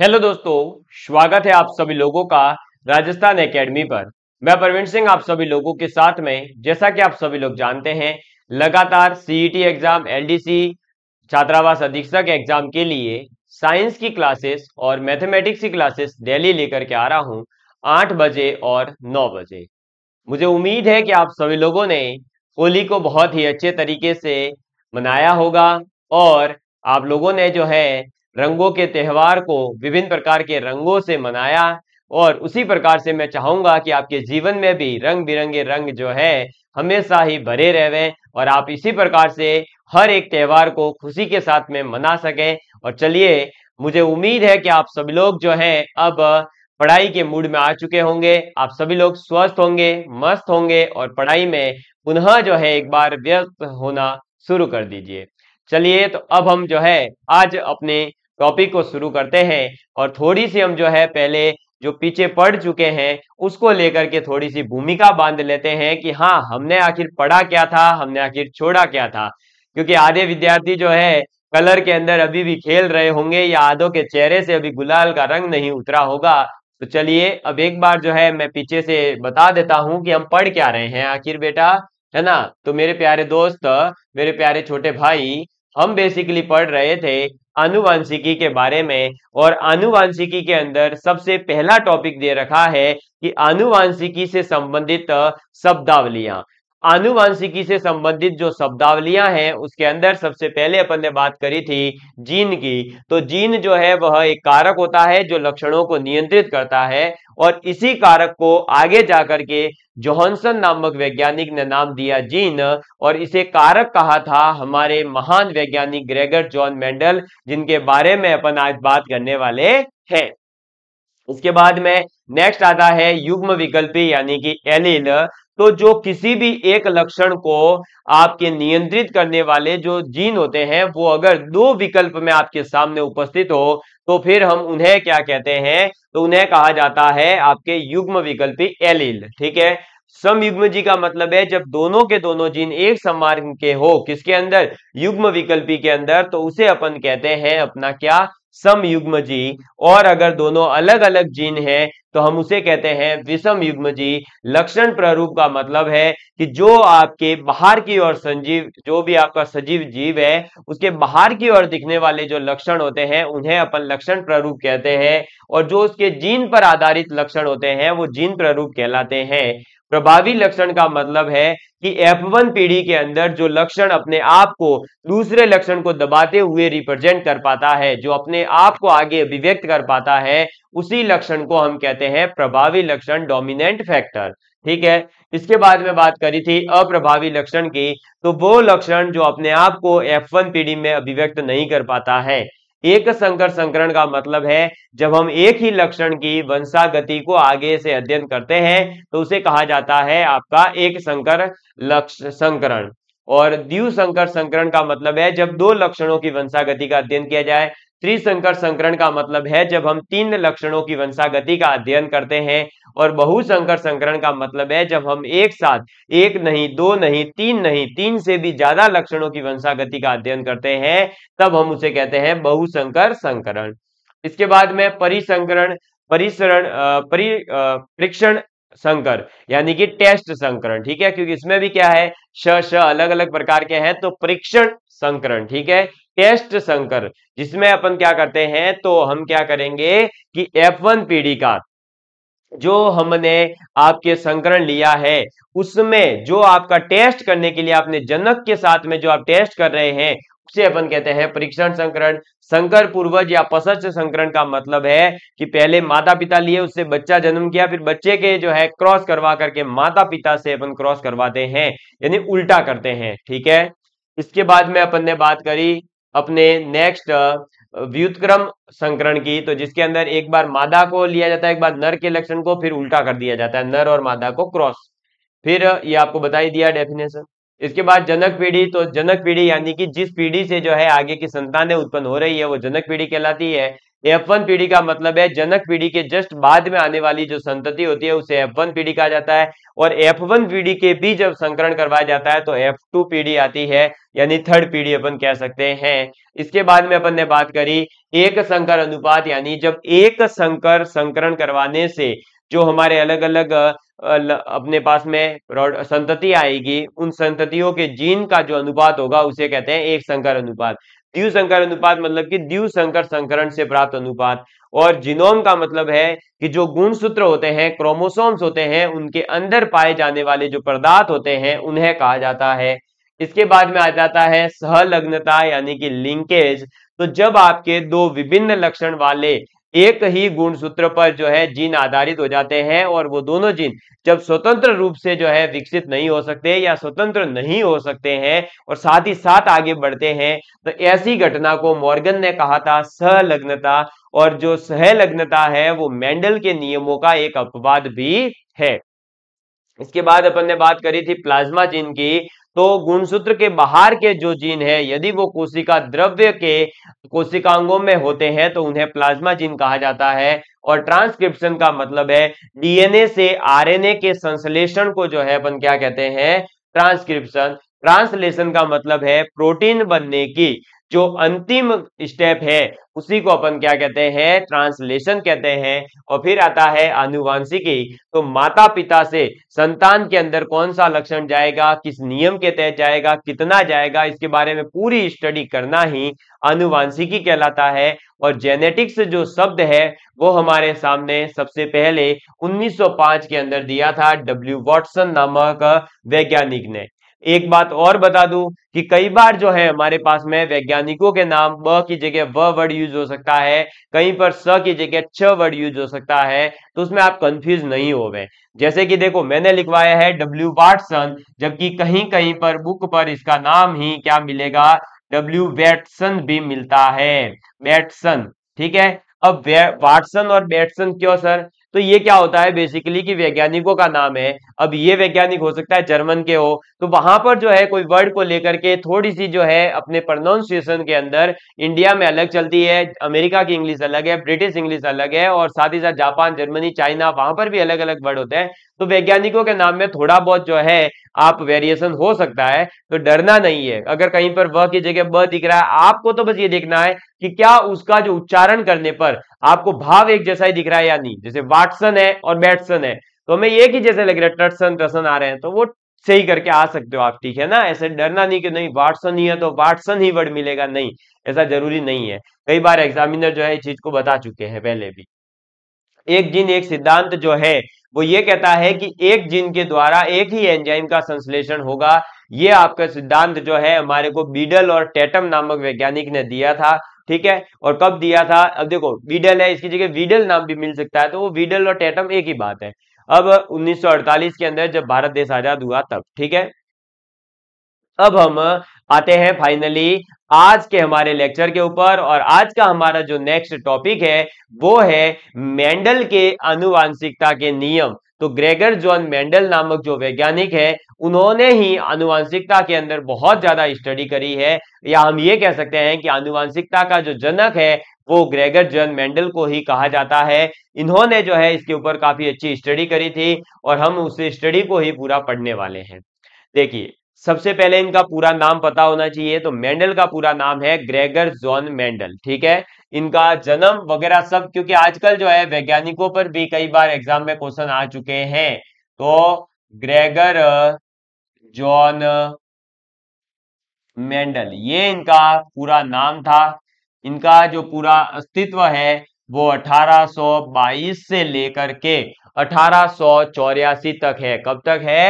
hello दोस्तों स्वागत है आप सभी लोगों का राजस्थान एकेडमी पर मैं प्रवीण सिंह आप सभी लोगों के साथ में जैसा कि आप सभी लोग जानते हैं लगातार सीईटी एग्जाम एलडीसी छात्रावास अधीक्षक एग्जाम के लिए साइंस की क्लासेस और मैथमेटिक्स की क्लासेस डेली लेकर के आ रहा हूं आठ बजे और नौ बजे मुझे उम्मीद है कि आप सभी लोगों ने होली को बहुत ही अच्छे तरीके से मनाया होगा और आप लोगों ने जो है रंगों के त्यौहार को विभिन्न प्रकार के रंगों से मनाया और उसी प्रकार से मैं चाहूंगा कि आपके जीवन में भी रंग बिरंगे रंग जो है हमेशा ही भरे रहे और आप इसी प्रकार से हर एक त्यौहार को खुशी के साथ में मना सके और चलिए मुझे उम्मीद है कि आप सभी लोग जो है अब पढ़ाई के मूड में आ चुके होंगे आप सभी लोग स्वस्थ होंगे मस्त होंगे और पढ़ाई में पुनः जो है एक बार व्यस्त होना शुरू कर दीजिए चलिए तो अब हम जो है आज अपने टॉपिक को शुरू करते हैं और थोड़ी सी हम जो है पहले जो पीछे पढ़ चुके हैं उसको लेकर के थोड़ी सी भूमिका बांध लेते हैं कि हाँ हमने आखिर पढ़ा क्या था हमने आखिर छोड़ा क्या था क्योंकि आधे विद्यार्थी जो है कलर के अंदर अभी भी खेल रहे होंगे या आधो के चेहरे से अभी गुलाल का रंग नहीं उतरा होगा तो चलिए अब एक बार जो है मैं पीछे से बता देता हूँ कि हम पढ़ क्या रहे हैं आखिर बेटा है ना तो मेरे प्यारे दोस्त मेरे प्यारे छोटे भाई हम बेसिकली पढ़ रहे थे अनुवांशिकी के बारे में और अनुवांशिकी के अंदर सबसे पहला टॉपिक दे रखा है कि अनुवांशिकी से संबंधित शब्दावलियां आनुवंशिकी से संबंधित जो शब्दावलियां हैं उसके अंदर सबसे पहले अपन ने बात करी थी जीन की तो जीन जो है वह एक कारक होता है जो लक्षणों को नियंत्रित करता है और इसी कारक को आगे जाकर के जोहनसन नामक वैज्ञानिक ने नाम दिया जीन और इसे कारक कहा था हमारे महान वैज्ञानिक ग्रेगर जॉन मेंडल जिनके बारे में अपन आज बात करने वाले हैं इसके बाद में नेक्स्ट आता है युग्म विकल्पी यानी कि एलील तो जो किसी भी एक लक्षण को आपके नियंत्रित करने वाले जो जीन होते हैं वो अगर दो विकल्प में आपके सामने उपस्थित हो तो फिर हम उन्हें क्या कहते हैं तो उन्हें कहा जाता है आपके युग्म विकल्पी एलिल ठीक है समयुग्म जी का मतलब है जब दोनों के दोनों जीन एक समार्ग के हो किसके अंदर युग्म विकल्पी के अंदर तो उसे अपन कहते हैं अपना क्या सम युग्म जी और अगर दोनों अलग अलग जीन है तो हम उसे कहते हैं विषम युग्म जी लक्षण प्रारूप का मतलब है कि जो आपके बाहर की ओर संजीव जो भी आपका सजीव जीव है उसके बाहर की ओर दिखने वाले जो लक्षण होते हैं उन्हें अपन लक्षण प्रारूप कहते हैं और जो उसके जीन पर आधारित लक्षण होते हैं वो जीन प्रारूप कहलाते हैं प्रभावी लक्षण का मतलब है कि F1 पीढ़ी के अंदर जो लक्षण अपने आप को दूसरे लक्षण को दबाते हुए रिप्रेजेंट कर पाता है जो अपने आप को आगे अभिव्यक्त कर पाता है उसी लक्षण को हम कहते हैं प्रभावी लक्षण डोमिनेंट फैक्टर ठीक है इसके बाद में बात करी थी अप्रभावी लक्षण की तो वो लक्षण जो अपने आप को F1 पीढ़ी में अभिव्यक्त नहीं कर पाता है एक संकर संकरण का मतलब है जब हम एक ही लक्षण की वंशागति को आगे से अध्ययन करते हैं तो उसे कहा जाता है आपका एक संकर लक्ष संकरण और द्व्यू संकर संकरण का मतलब है जब दो लक्षणों की वंशागति का अध्ययन किया जाए त्रिसंकर संकरण का मतलब है जब हम तीन लक्षणों की वंशागति का अध्ययन करते हैं और बहुसंकर संकरण का मतलब है जब हम एक साथ एक नहीं दो नहीं तीन नहीं तीन से भी ज्यादा लक्षणों की वंशागति का अध्ययन करते हैं तब हम उसे कहते हैं बहुसंकर संकरण इसके बाद में परिसंकरण परिसरण परि परीक्षण संकर यानी कि टेस्ट संकरण ठीक है क्योंकि इसमें भी क्या है श अलग अलग प्रकार के हैं तो परीक्षण संकरण ठीक है टेस्ट संकर जिसमें अपन क्या करते हैं तो हम क्या करेंगे कि एफ वन पीढ़ी का जो हमने आपके संकरण लिया है उसमें जो आपका टेस्ट करने के लिए आपने जनक के साथ में जो आप टेस्ट कर रहे हैं उसे अपन कहते हैं परीक्षण संकरण संकर पूर्वज या पसच संकरण का मतलब है कि पहले माता पिता लिए उससे बच्चा जन्म किया फिर बच्चे के जो है क्रॉस करवा करके माता पिता से अपन क्रॉस करवाते हैं यानी उल्टा करते हैं ठीक है इसके बाद में अपन ने बात करी अपने नेक्स्ट व्युतक्रम संकरण की तो जिसके अंदर एक बार मादा को लिया जाता है एक बार नर के लक्षण को फिर उल्टा कर दिया जाता है नर और मादा को क्रॉस फिर ये आपको बता ही दिया डेफिनेशन इसके बाद जनक पीढ़ी तो जनक पीढ़ी यानी कि जिस पीढ़ी से जो है आगे की संतानें उत्पन्न हो रही है वो जनक पीढ़ी कहलाती है एफ वन पीढ़ी का मतलब है जनक पीढ़ी के जस्ट बाद में आने वाली जो संतति होती है उसे एफ वन पीढ़ी कहा जाता है और एफ वन पीढ़ी के भी जब संकरण करवाया जाता है तो एफ टू पीढ़ी आती है यानी थर्ड पीढ़ी अपन कह सकते हैं इसके बाद में अपन ने बात करी एक संकर अनुपात यानी जब एक संकर संकरण करवाने से जो हमारे अलग अलग अपने पास में संतति आएगी उन संततियों के जीन का जो अनुपात होगा उसे कहते हैं एक संकर अनुपात द्यू संकर अनुपात मतलब कि द्यू संकर संकरण से प्राप्त अनुपात और जिनोम का मतलब है कि जो गुण सूत्र होते हैं क्रोमोसोम्स होते हैं उनके अंदर पाए जाने वाले जो पदार्थ होते हैं उन्हें कहा जाता है इसके बाद में आ जाता है सहलग्नता यानी कि लिंकेज तो जब आपके दो विभिन्न लक्षण वाले एक ही गुण सूत्र पर जो है जीन आधारित हो जाते हैं और वो दोनों जीन जब स्वतंत्र रूप से जो है विकसित नहीं हो सकते या स्वतंत्र नहीं हो सकते हैं और साथ ही साथ आगे बढ़ते हैं तो ऐसी घटना को मॉर्गन ने कहा था सहलग्नता और जो सहलग्नता है वो मेंडल के नियमों का एक अपवाद भी है इसके बाद अपन ने बात करी थी प्लाज्मा जीन की तो गुणसूत्र के बाहर के जो जीन है यदि वो कोशिका द्रव्य के कोशिकांगों में होते हैं तो उन्हें प्लाज्मा जीन कहा जाता है और ट्रांसक्रिप्शन का मतलब है डीएनए से आरएनए के संश्लेषण को जो है अपन क्या कहते हैं ट्रांसक्रिप्शन ट्रांसलेशन का मतलब है प्रोटीन बनने की जो अंतिम स्टेप है उसी को अपन क्या कहते हैं ट्रांसलेशन कहते हैं और फिर आता है अनुवांशिकी तो माता पिता से संतान के अंदर कौन सा लक्षण जाएगा किस नियम के तहत जाएगा कितना जाएगा इसके बारे में पूरी स्टडी करना ही अनुवांशिकी कहलाता है और जेनेटिक्स जो शब्द है वो हमारे सामने सबसे पहले 1905 के अंदर दिया था डब्ल्यू वॉटसन नामक वैज्ञानिक ने एक बात और बता दूं कि कई बार जो है हमारे पास में वैज्ञानिकों के नाम ब की जगह व वर्ड यूज हो सकता है कहीं पर स की जगह छ वर्ड यूज हो सकता है तो उसमें आप कंफ्यूज नहीं हो गए जैसे कि देखो मैंने लिखवाया है डब्ल्यू वाटसन जबकि कहीं कहीं पर बुक पर इसका नाम ही क्या मिलेगा डब्ल्यू वैटसन भी मिलता है बैटसन ठीक है अब वाटसन और बैटसन क्यों सर तो ये क्या होता है बेसिकली कि वैज्ञानिकों का नाम है अब ये वैज्ञानिक हो सकता है जर्मन के हो तो वहां पर जो है कोई वर्ड को लेकर के थोड़ी सी जो है अपने प्रोनाउंसिएशन के अंदर इंडिया में अलग चलती है अमेरिका की इंग्लिश अलग है ब्रिटिश इंग्लिश अलग है और साथ ही साथ जापान जर्मनी चाइना वहां पर भी अलग अलग वर्ड होते हैं तो वैज्ञानिकों के नाम में थोड़ा बहुत जो है आप वेरिएशन हो सकता है तो डरना नहीं है अगर कहीं पर वह की जगह ब दिख रहा है आपको तो बस ये देखना है कि क्या उसका जो उच्चारण करने पर आपको भाव एक जैसा ही दिख रहा है या नहीं जैसे वाटसन है और बैटसन है तो हमें एक ही जैसे लग रहा है टटसन टसन आ रहे हैं तो वो सही करके आ सकते हो आप ठीक है ना ऐसे डरना नहीं कि नहीं वाटसन ही है तो वाटसन ही वर्ड मिलेगा नहीं ऐसा जरूरी नहीं है कई बार एग्जामिनर जो है इस चीज को बता चुके हैं पहले भी एक दिन एक सिद्धांत जो है वो ये कहता है कि एक जीन के द्वारा एक ही एंजाइम का संश्लेषण होगा ये आपका सिद्धांत जो है हमारे को बीडल और टेटम नामक वैज्ञानिक ने दिया था ठीक है और कब दिया था अब देखो बीडल है इसकी जगह वीडल नाम भी मिल सकता है तो वो वीडल और टेटम एक ही बात है अब 1948 के अंदर जब भारत देश आजाद हुआ तब ठीक है अब हम आते हैं फाइनली आज के हमारे लेक्चर के ऊपर और आज का हमारा जो नेक्स्ट टॉपिक है वो है मेंडल के अनुवांशिकता के नियम तो ग्रेगर जॉन मेंडल नामक जो वैज्ञानिक है उन्होंने ही अनुवांशिकता के अंदर बहुत ज्यादा स्टडी करी है या हम ये कह सकते हैं कि अनुवांशिकता का जो जनक है वो ग्रेगर जॉन मेंडल को ही कहा जाता है इन्होंने जो है इसके ऊपर काफी अच्छी स्टडी करी थी और हम उस स्टडी को ही पूरा पढ़ने वाले हैं देखिए सबसे पहले इनका पूरा नाम पता होना चाहिए तो मेंडल का पूरा नाम है ग्रेगर जॉन मेंडल ठीक है इनका जन्म वगैरह सब क्योंकि आजकल जो है वैज्ञानिकों पर भी कई बार एग्जाम में क्वेश्चन आ चुके हैं तो ग्रेगर जॉन मेंडल ये इनका पूरा नाम था इनका जो पूरा अस्तित्व है वो 1822 से लेकर के अठारह तक है कब तक है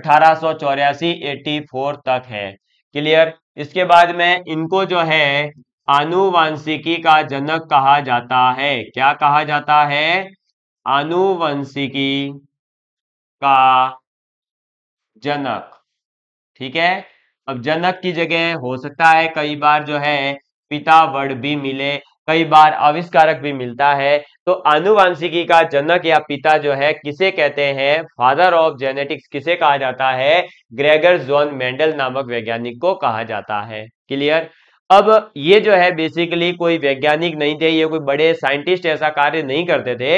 अठारह सौ तक है क्लियर इसके बाद में इनको जो है आनुवंशिकी का जनक कहा जाता है क्या कहा जाता है आनुवंशिकी का जनक ठीक है अब जनक की जगह हो सकता है कई बार जो है पिता वर्ड भी मिले कई बार आविष्कारक भी मिलता है तो आनुवांशिकी का जनक या पिता जो है किसे कहते हैं फादर ऑफ जेनेटिक्स किसे कहा जाता है ग्रेगर जोन मेंडल नामक वैज्ञानिक को कहा जाता है क्लियर अब ये जो है बेसिकली कोई वैज्ञानिक नहीं थे ये कोई बड़े साइंटिस्ट ऐसा कार्य नहीं करते थे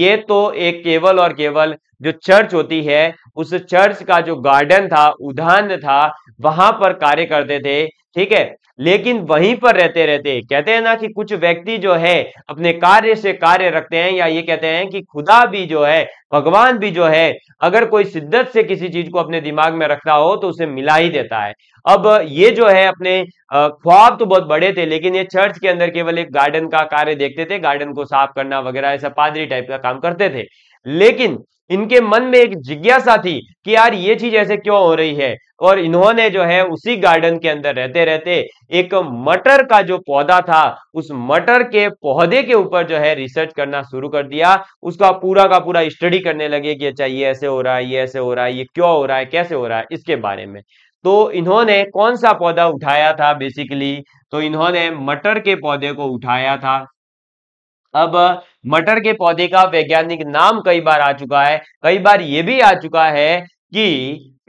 ये तो एक केवल और केवल जो चर्च होती है उस चर्च का जो गार्डन था उद्यान था वहां पर कार्य करते थे ठीक है लेकिन वहीं पर रहते रहते कहते हैं ना कि कुछ व्यक्ति जो है अपने कार्य से कार्य रखते हैं या ये कहते हैं कि खुदा भी जो है भगवान भी जो है अगर कोई शिद्दत से किसी चीज को अपने दिमाग में रखता हो तो उसे मिला ही देता है अब ये जो है अपने ख्वाब तो बहुत बड़े थे लेकिन ये चर्च के अंदर केवल एक गार्डन का कार्य देखते थे गार्डन को साफ करना वगैरह ऐसा पादरी टाइप का काम करते थे लेकिन इनके मन में एक जिज्ञासा थी कि यार ये चीज ऐसे क्यों हो रही है और इन्होंने जो है उसी गार्डन के अंदर रहते रहते एक मटर का जो पौधा था उस मटर के पौधे के ऊपर जो है रिसर्च करना शुरू कर दिया उसका पूरा का पूरा स्टडी करने लगे कि अच्छा ये ऐसे हो रहा है ये ऐसे हो रहा है ये क्यों हो रहा है कैसे हो रहा है इसके बारे में तो इन्होंने कौन सा पौधा उठाया था बेसिकली तो इन्होंने मटर के पौधे को उठाया था अब मटर के पौधे का वैज्ञानिक नाम कई बार आ चुका है कई बार ये भी आ चुका है कि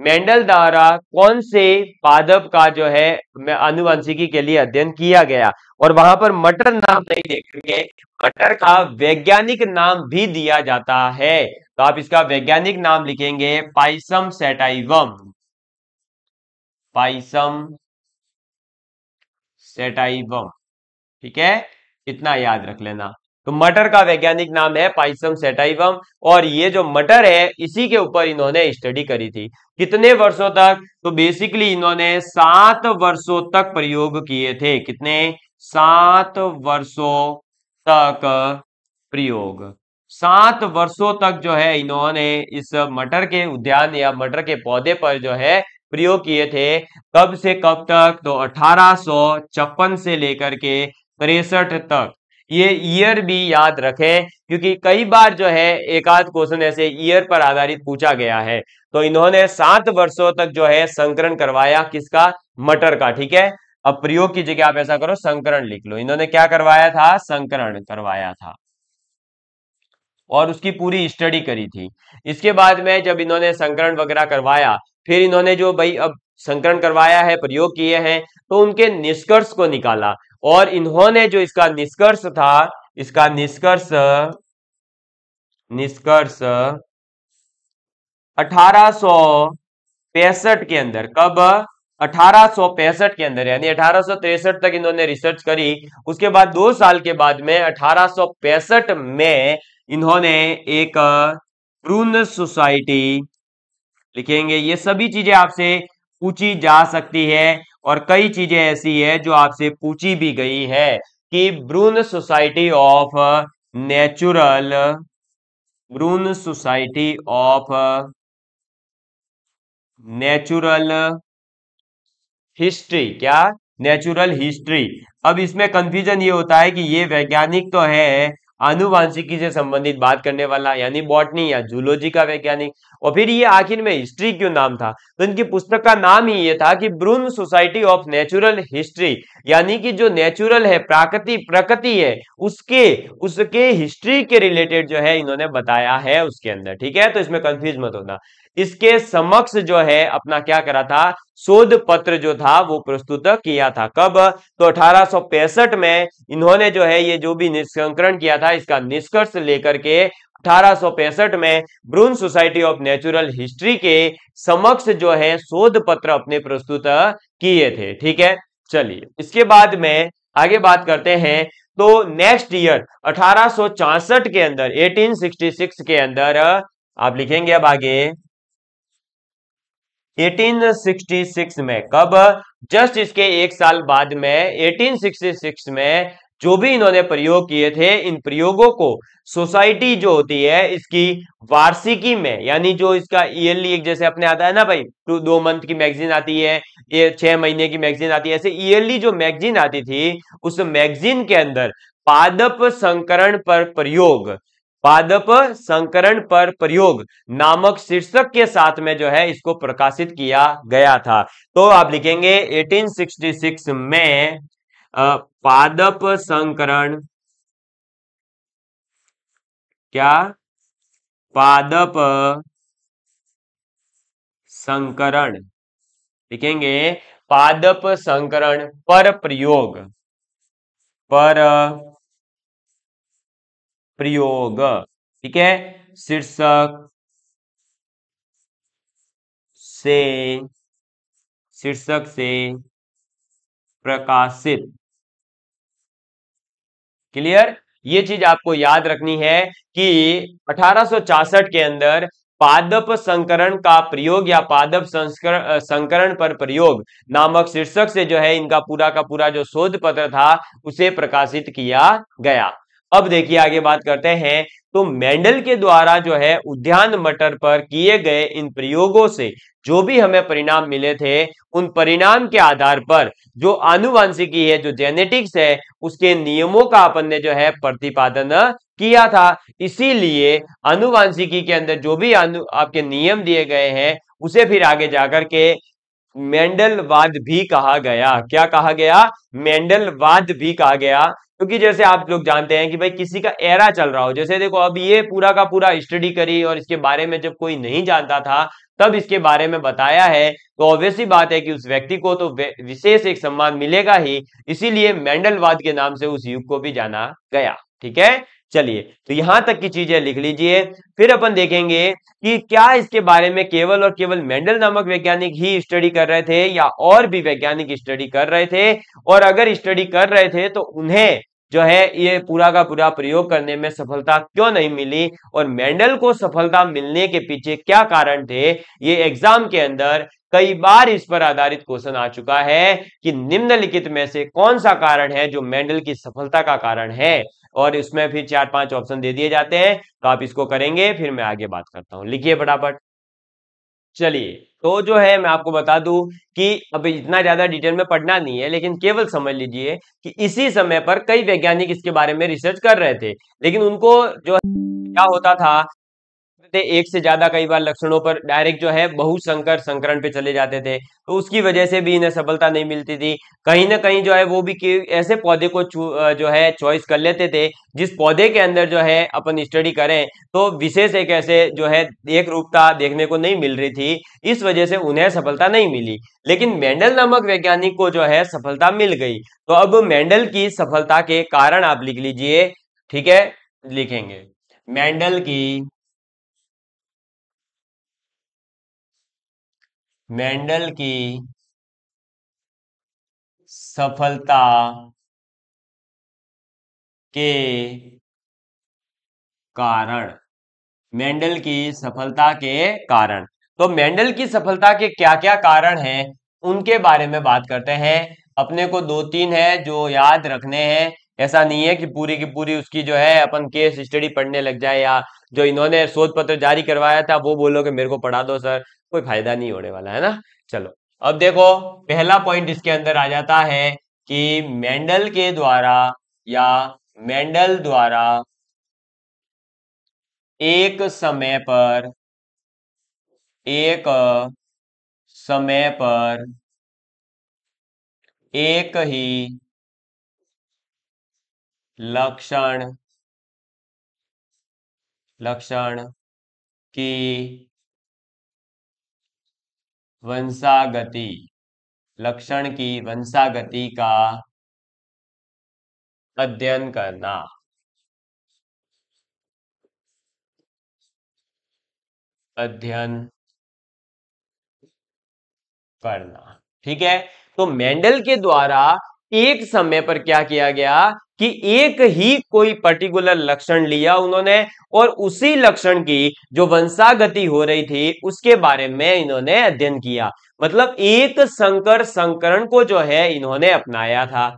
मेंडल द्वारा कौन से पादप का जो है अनुवंशिकी के लिए अध्ययन किया गया और वहां पर मटर नाम नहीं देखेंगे मटर का वैज्ञानिक नाम भी दिया जाता है तो आप इसका वैज्ञानिक नाम लिखेंगे पाइसम सेटाइवम पाइसम सेटाइवम ठीक है इतना याद रख लेना तो मटर का वैज्ञानिक नाम है पाइसम सेटाइवम और ये जो मटर है इसी के ऊपर इन्होंने स्टडी करी थी कितने वर्षों तक तो बेसिकली इन्होंने सात वर्षों तक प्रयोग किए थे कितने सात वर्षों तक प्रयोग सात वर्षों तक जो है इन्होंने इस मटर के उद्यान या मटर के पौधे पर जो है प्रयोग किए थे कब से कब तक तो अठारह से लेकर के तिरसठ तक ये ईयर भी याद रखें क्योंकि कई बार जो है एक आध क्वेश्चन ऐसे ईयर पर आधारित पूछा गया है तो इन्होंने सात वर्षों तक जो है संकरण करवाया किसका मटर का ठीक है अब प्रयोग की जगह आप ऐसा करो संकरण लिख लो इन्होंने क्या करवाया था संकरण करवाया था और उसकी पूरी स्टडी करी थी इसके बाद में जब इन्होंने संकरण वगैरह करवाया फिर इन्होंने जो भाई अब संकरण करवाया है प्रयोग किए हैं तो उनके निष्कर्ष को निकाला और इन्होंने जो इसका निष्कर्ष था इसका निष्कर्ष निष्कर्ष अठारह के अंदर कब अठारह के अंदर यानी अठारह तक इन्होंने रिसर्च करी उसके बाद दो साल के बाद में अठारह में इन्होंने एक प्रून सोसाइटी लिखेंगे ये सभी चीजें आपसे पूछी जा सकती है और कई चीजें ऐसी है जो आपसे पूछी भी गई है कि Brunn society of natural Brunn society of natural history क्या नेचुरल हिस्ट्री अब इसमें कंफ्यूजन ये होता है कि ये वैज्ञानिक तो है अनुवांशिकी से संबंधित बात करने वाला यानी बॉटनी या जूलॉजी का वैज्ञानिक और फिर ये आखिर में हिस्ट्री क्यों नाम था तो इनकी पुस्तक का नाम ही ये था कि Brunn society of natural history यानी कि जो नेचुरल है प्राकृति प्रकृति है उसके उसके हिस्ट्री के रिलेटेड जो है इन्होंने बताया है उसके अंदर ठीक है तो इसमें कंफ्यूज मत होना इसके समक्ष जो है अपना क्या करा था शोध पत्र जो था वो प्रस्तुत किया था कब तो अठारह में इन्होंने जो है ये जो भी निष्कंकरण किया था इसका निष्कर्ष लेकर के 1865 में Brunn society of natural history के समक्ष जो है शोध पत्र अपने प्रस्तुत किए थे ठीक है चलिए इसके बाद में आगे बात करते हैं तो नेक्स्ट ईयर अठारह के अंदर 1866 के अंदर आप लिखेंगे अब आगे 1866 में कब जस्ट इसके एक साल बाद में 1866 में जो भी इन्होंने प्रयोग किए थे इन प्रयोगों को सोसाइटी जो होती है इसकी वार्षिकी में यानी जो इसका ईयरली एक जैसे अपने आता है ना भाई टू दो मंथ की मैगजीन आती है ये छह महीने की मैगजीन आती है ऐसे ईयरली जो मैगजीन आती थी उस मैगजीन के अंदर पादप संकरण पर प्रयोग पादप संकरण पर प्रयोग नामक शीर्षक के साथ में जो है इसको प्रकाशित किया गया था तो आप लिखेंगे 1866 में पादप संकरण क्या पादप संकरण लिखेंगे पादप संकरण पर प्रयोग पर प्रयोग ठीक है शीर्षक से शीर्षक से प्रकाशित क्लियर ये चीज आपको याद रखनी है कि अठारह के अंदर पादप संकरण का प्रयोग या पादप संस्करण संकरण पर प्रयोग नामक शीर्षक से जो है इनका पूरा का पूरा जो शोध पत्र था उसे प्रकाशित किया गया अब देखिए आगे बात करते हैं तो मेंडल के द्वारा जो है उद्यान मटर पर किए गए इन प्रयोगों से जो भी हमें परिणाम मिले थे उन परिणाम के आधार पर जो आनुवंशिकी है जो जेनेटिक्स है उसके नियमों का अपन ने जो है प्रतिपादन किया था इसीलिए आनुवंशिकी के अंदर जो भी आपके नियम दिए गए हैं उसे फिर आगे जाकर के मेंडलवाद भी कहा गया क्या कहा गया मेंडलवाद भी कहा गया क्योंकि जैसे आप लोग जानते हैं कि भाई किसी का एरा चल रहा हो जैसे देखो अब ये पूरा का पूरा स्टडी करी और इसके बारे में जब कोई नहीं जानता था तब इसके बारे में बताया है तो ऑब्वियसली बात है कि उस व्यक्ति को तो विशेष एक सम्मान मिलेगा ही इसीलिए मैंडलवाद के नाम से उस युग को भी जाना गया ठीक है चलिए तो यहां तक की चीजें लिख लीजिए फिर अपन देखेंगे कि क्या इसके बारे में केवल और केवल मेंडल नामक वैज्ञानिक ही स्टडी कर रहे थे या और भी वैज्ञानिक स्टडी कर रहे थे और अगर स्टडी कर रहे थे तो उन्हें जो है ये पूरा का पूरा प्रयोग करने में सफलता क्यों नहीं मिली और मेंडल को सफलता मिलने के पीछे क्या कारण थे ये एग्जाम के अंदर कई बार इस पर आधारित क्वेश्चन आ चुका है कि निम्नलिखित में से कौन सा कारण है जो मेंडल की सफलता का कारण है और इसमें फिर चार पांच ऑप्शन दे दिए जाते हैं तो आप इसको करेंगे फिर मैं आगे बात करता हूँ लिखिए फटाफट चलिए तो जो है मैं आपको बता दूं कि अब इतना ज्यादा डिटेल में पढ़ना नहीं है लेकिन केवल समझ लीजिए कि इसी समय पर कई वैज्ञानिक इसके बारे में रिसर्च कर रहे थे लेकिन उनको जो क्या होता था जाते थे एक से ज्यादा कई बार लक्षणों पर डायरेक्ट जो है बहुसंकर संकरण पे चले जाते थे तो उसकी वजह से भी इन्हें सफलता नहीं मिलती थी कहीं ना कहीं जो है वो भी ऐसे पौधे को जो है चॉइस कर लेते थे जिस पौधे के अंदर जो है अपन स्टडी करें तो विशेष एक ऐसे जो है एक रूपता देखने को नहीं मिल रही थी इस वजह से उन्हें सफलता नहीं मिली लेकिन मेंडल नामक वैज्ञानिक को जो है सफलता मिल गई तो अब मेंडल की सफलता के कारण आप लिख लीजिए ठीक है लिखेंगे मेंडल की मेंडल की सफलता के कारण मेंडल की सफलता के कारण तो मेंडल की सफलता के क्या क्या कारण हैं उनके बारे में बात करते हैं अपने को दो तीन है जो याद रखने हैं ऐसा नहीं है कि पूरी की पूरी उसकी जो है अपन केस स्टडी पढ़ने लग जाए या जो इन्होंने शोध पत्र जारी करवाया था वो बोलो कि मेरे को पढ़ा दो सर कोई फायदा नहीं होने वाला है ना चलो अब देखो पहला पॉइंट इसके अंदर आ जाता है कि मेंडल के द्वारा या मेंडल द्वारा एक समय पर एक समय पर एक ही लक्षण लक्षण की वंशागति लक्षण की वंशागति का अध्ययन करना अध्ययन करना ठीक है तो मेंडल के द्वारा एक समय पर क्या किया गया कि एक ही कोई पर्टिकुलर लक्षण लिया उन्होंने और उसी लक्षण की जो वंशागति हो रही थी उसके बारे में इन्होंने अध्ययन किया मतलब एक संकर संकरण को जो है इन्होंने अपनाया था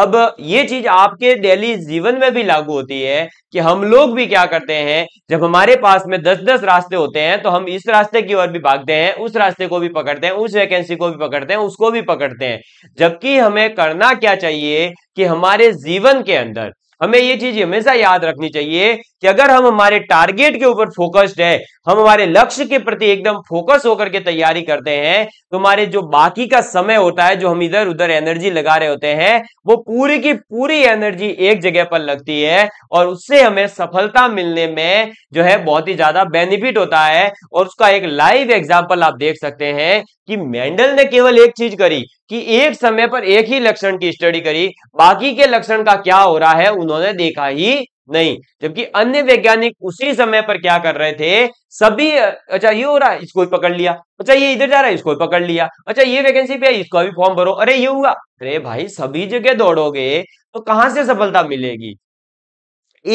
अब ये चीज आपके डेली जीवन में भी लागू होती है कि हम लोग भी क्या करते हैं जब हमारे पास में दस दस रास्ते होते हैं तो हम इस रास्ते की ओर भी भागते हैं उस रास्ते को भी पकड़ते हैं उस वैकेंसी को भी पकड़ते हैं उसको भी पकड़ते हैं जबकि हमें करना क्या चाहिए कि हमारे जीवन के अंदर हमें ये चीज हमेशा याद रखनी चाहिए कि अगर हम हमारे टारगेट के ऊपर फोकस्ड है हम हमारे लक्ष्य के प्रति एकदम फोकस होकर के तैयारी करते हैं तो हमारे जो बाकी का समय होता है जो हम इधर उधर एनर्जी लगा रहे होते हैं वो पूरी की पूरी एनर्जी एक जगह पर लगती है और उससे हमें सफलता मिलने में जो है बहुत ही ज्यादा बेनिफिट होता है और उसका एक लाइव एग्जाम्पल आप देख सकते हैं कि मेंडल ने केवल एक चीज करी कि एक समय पर एक ही लक्षण की स्टडी करी बाकी के लक्षण का क्या हो रहा है उन्होंने देखा ही नहीं जबकि अन्य वैज्ञानिक उसी समय पर क्या कर रहे थे सभी अच्छा ये हो रहा है इसको भी पकड़ लिया अच्छा ये इधर जा रहा है इसको भी पकड़ लिया अच्छा ये वैकेंसी पे है इसको भी फॉर्म भरो अरे ये हुआ अरे भाई सभी जगह दौड़ोगे तो कहां से सफलता मिलेगी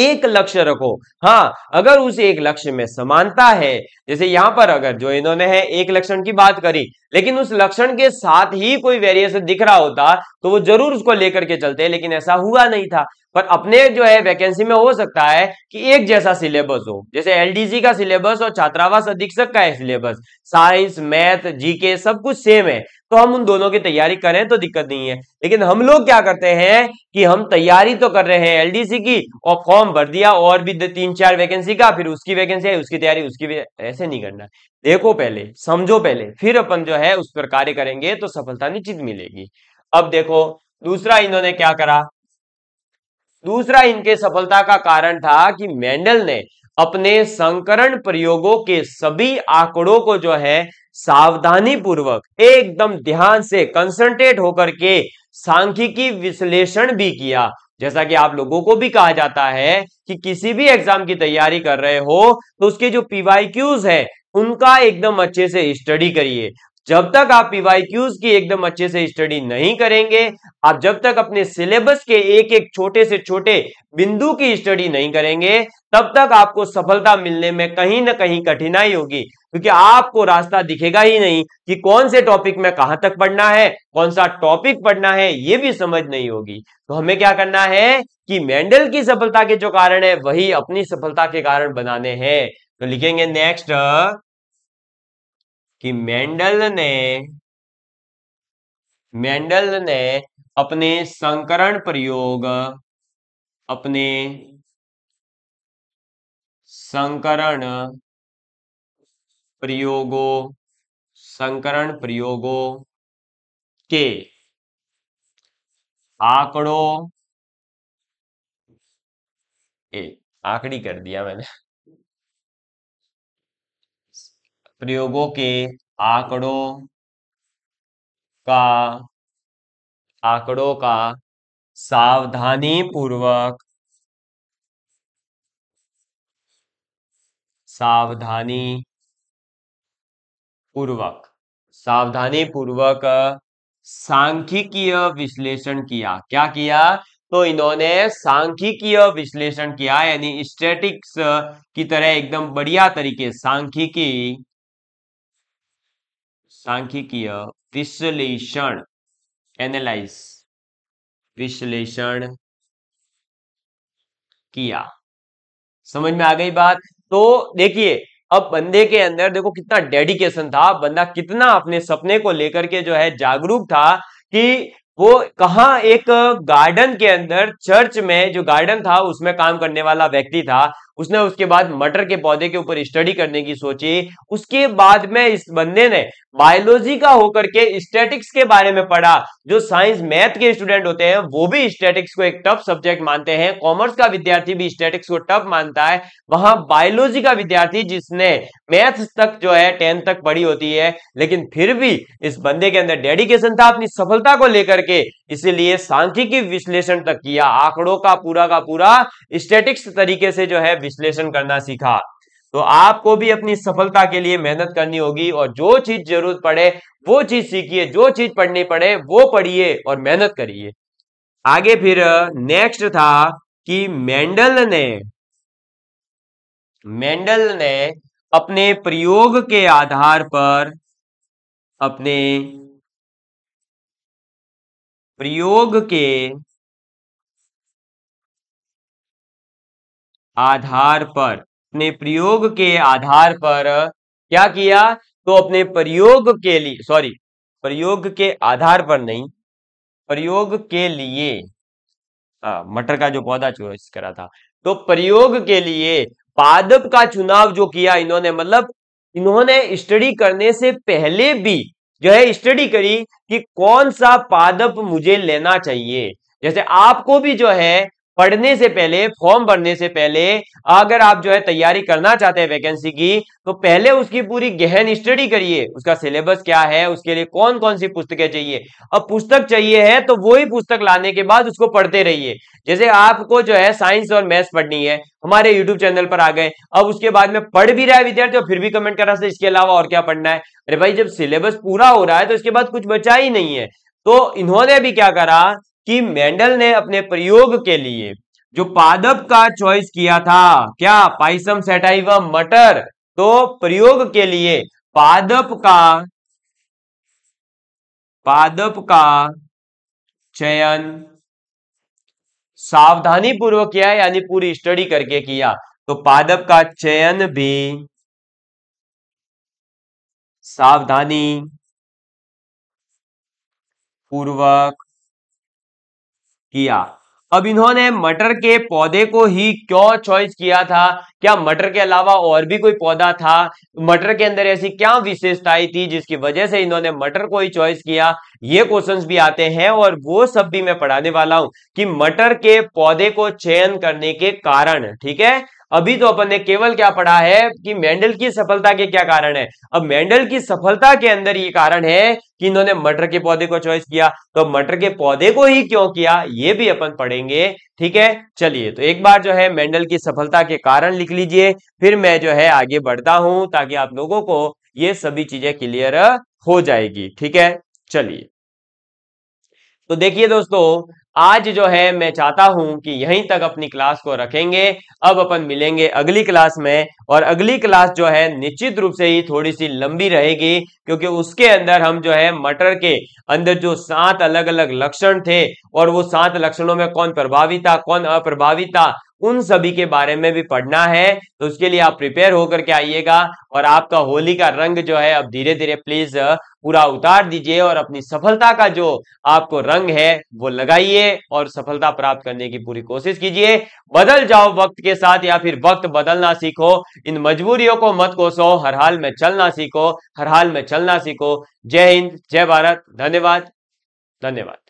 एक लक्ष्य रखो हाँ अगर उस एक लक्ष्य में समानता है जैसे यहां पर अगर जो इन्होंने है एक लक्षण की बात करी लेकिन उस लक्षण के साथ ही कोई वेरिएशन दिख रहा होता तो वो जरूर उसको लेकर के चलते लेकिन ऐसा हुआ नहीं था पर अपने जो है वैकेंसी में हो सकता है कि एक जैसा सिलेबस हो जैसे एलडीसी का सिलेबस और छात्रावास अधीक्षक का है सिलेबस साइंस मैथ जीके सब कुछ सेम है तो हम उन दोनों की तैयारी करें तो दिक्कत नहीं है लेकिन हम लोग क्या करते हैं कि हम तैयारी तो कर रहे हैं एलडीसी की और फॉर्म भर दिया और भी तीन चार वैकेंसी का फिर उसकी वैकेंसी है उसकी तैयारी उसकी ऐसे नहीं करना देखो पहले समझो पहले फिर अपन जो है उस पर कार्य करेंगे तो सफलता निश्चित मिलेगी अब देखो दूसरा इन्होंने क्या करा दूसरा इनके सफलता का कारण था कि मेंडल ने अपने संकरण प्रयोगों के सभी आंकड़ों को जो है सावधानी पूर्वक एकदम ध्यान से कंसंट्रेट होकर के सांख्यिकी विश्लेषण भी किया जैसा कि आप लोगों को भी कहा जाता है कि किसी भी एग्जाम की तैयारी कर रहे हो तो उसके जो पीवाई क्यूज है उनका एकदम अच्छे से स्टडी करिए जब तक आप पीवाईक्यूज की एकदम अच्छे से स्टडी नहीं करेंगे आप जब तक अपने सिलेबस के एक एक छोटे से छोटे बिंदु की स्टडी नहीं करेंगे तब तक आपको सफलता मिलने में कहीं ना कहीं कठिनाई होगी क्योंकि आपको रास्ता दिखेगा ही नहीं कि कौन से टॉपिक में कहां तक पढ़ना है कौन सा टॉपिक पढ़ना है ये भी समझ नहीं होगी तो हमें क्या करना है कि मेंडल की सफलता के जो कारण है वही अपनी सफलता के कारण बनाने हैं तो लिखेंगे नेक्स्ट कि मेंडल ने मेंडल ने अपने संकरण प्रयोग अपने संकरण प्रयोगों संकरण प्रयोगों के आंकड़ों ए आंकड़ी कर दिया मैंने प्रयोगों के आंकड़ों का आंकड़ों का सावधानी पूर्वक सावधानी पूर्वक सावधानी पूर्वक सांख्यिकीय विश्लेषण किया क्या किया तो इन्होंने सांख्यिकीय विश्लेषण किया यानी स्टेटिक्स की तरह एकदम बढ़िया तरीके सांख्यिकी सांख्यिकीय विश्लेषण एनालाइज विश्लेषण किया समझ में आ गई बात तो देखिए अब बंदे के अंदर देखो कितना डेडिकेशन था बंदा कितना अपने सपने को लेकर के जो है जागरूक था कि वो कहा एक गार्डन के अंदर चर्च में जो गार्डन था उसमें काम करने वाला व्यक्ति था उसने उसके बाद मटर के पौधे के ऊपर स्टडी करने की सोची उसके बाद में इस बंदे ने बायोलॉजी का होकर के स्टेटिक्स के बारे में पढ़ा जो साइंस मैथ के स्टूडेंट होते हैं वो भी स्टेटिक्स को एक टफ सब्जेक्ट मानते हैं कॉमर्स का विद्यार्थी भी स्टेटिक्स को टफ मानता है वहां बायोलॉजी का विद्यार्थी जिसने मैथ तक जो है टेंथ तक पढ़ी होती है लेकिन फिर भी इस बंदे के अंदर डेडिकेशन था अपनी सफलता को लेकर के इसीलिए सांख्यिकी विश्लेषण तक किया आंकड़ों का पूरा का पूरा स्टेटिक्स तरीके से जो है विश्लेषण करना सीखा तो आपको भी अपनी सफलता के लिए मेहनत करनी होगी और जो चीज जरूरत पड़े वो चीज सीखिए जो चीज पढ़नी पड़े वो पढ़िए और मेहनत करिए आगे फिर नेक्स्ट था कि मेंडल ने मेंडल ने अपने प्रयोग के आधार पर अपने प्रयोग के आधार पर अपने प्रयोग के आधार पर क्या किया तो अपने प्रयोग के लिए सॉरी प्रयोग के आधार पर नहीं प्रयोग के लिए हाँ, मटर का जो पौधा चॉइस करा था तो प्रयोग के लिए पादप का चुनाव जो किया इन्होंने मतलब इन्होंने स्टडी करने से पहले भी जो है स्टडी करी कि कौन सा पादप मुझे लेना चाहिए जैसे आपको भी जो है पढ़ने से पहले फॉर्म भरने से पहले अगर आप जो है तैयारी करना चाहते हैं वैकेंसी की तो पहले उसकी पूरी गहन स्टडी करिए उसका सिलेबस क्या है उसके लिए कौन कौन सी पुस्तकें चाहिए अब पुस्तक चाहिए है तो वही पुस्तक लाने के बाद उसको पढ़ते रहिए जैसे आपको जो है साइंस और मैथ्स पढ़नी है हमारे यूट्यूब चैनल पर आ गए अब उसके बाद में पढ़ भी रहा है विद्यार्थी और फिर भी कमेंट कर रहा था इसके अलावा और क्या पढ़ना है अरे भाई जब सिलेबस पूरा हो रहा है तो इसके बाद कुछ बचा ही नहीं है तो इन्होंने भी क्या करा कि मेंडल ने अपने प्रयोग के लिए जो पादप का चॉइस किया था क्या पाइसम व मटर तो प्रयोग के लिए पादप का पादप का चयन सावधानी पूर्वक किया यानी पूरी स्टडी करके किया तो पादप का चयन भी सावधानी पूर्वक किया अब इन्होंने मटर के पौधे को ही क्यों चॉइस किया था क्या मटर के अलावा और भी कोई पौधा था मटर के अंदर ऐसी क्या विशेषताएं थी जिसकी वजह से इन्होंने मटर को ही चॉइस किया ये क्वेश्चंस भी आते हैं और वो सब भी मैं पढ़ाने वाला हूं कि मटर के पौधे को चयन करने के कारण ठीक है अभी तो अपन ने केवल क्या पढ़ा है कि मेंडल की सफलता के क्या कारण है अब मेंडल की सफलता के अंदर ये कारण है कि इन्होंने मटर के पौधे को चॉइस किया तो मटर के पौधे को ही क्यों किया ये भी अपन पढ़ेंगे ठीक है चलिए तो एक बार जो है मेंडल की सफलता के कारण लिख लीजिए फिर मैं जो है आगे बढ़ता हूं ताकि आप लोगों को ये सभी चीजें क्लियर हो जाएगी ठीक है चलिए तो देखिए दोस्तों आज जो है मैं चाहता हूं कि यहीं तक अपनी क्लास को रखेंगे अब अपन मिलेंगे अगली क्लास में और अगली क्लास जो है निश्चित रूप से ही थोड़ी सी लंबी रहेगी क्योंकि उसके अंदर हम जो है मटर के अंदर जो सात अलग अलग लक्षण थे और वो सात लक्षणों में कौन था कौन था उन सभी के बारे में भी पढ़ना है तो उसके लिए आप प्रिपेयर होकर के आइएगा और आपका होली का रंग जो है अब धीरे धीरे प्लीज पूरा उतार दीजिए और अपनी सफलता का जो आपको रंग है वो लगाइए और सफलता प्राप्त करने की पूरी कोशिश कीजिए बदल जाओ वक्त के साथ या फिर वक्त बदलना सीखो इन मजबूरियों को मत कोसो हर हाल में चलना सीखो हर हाल में चलना सीखो जय हिंद जय भारत धन्यवाद धन्यवाद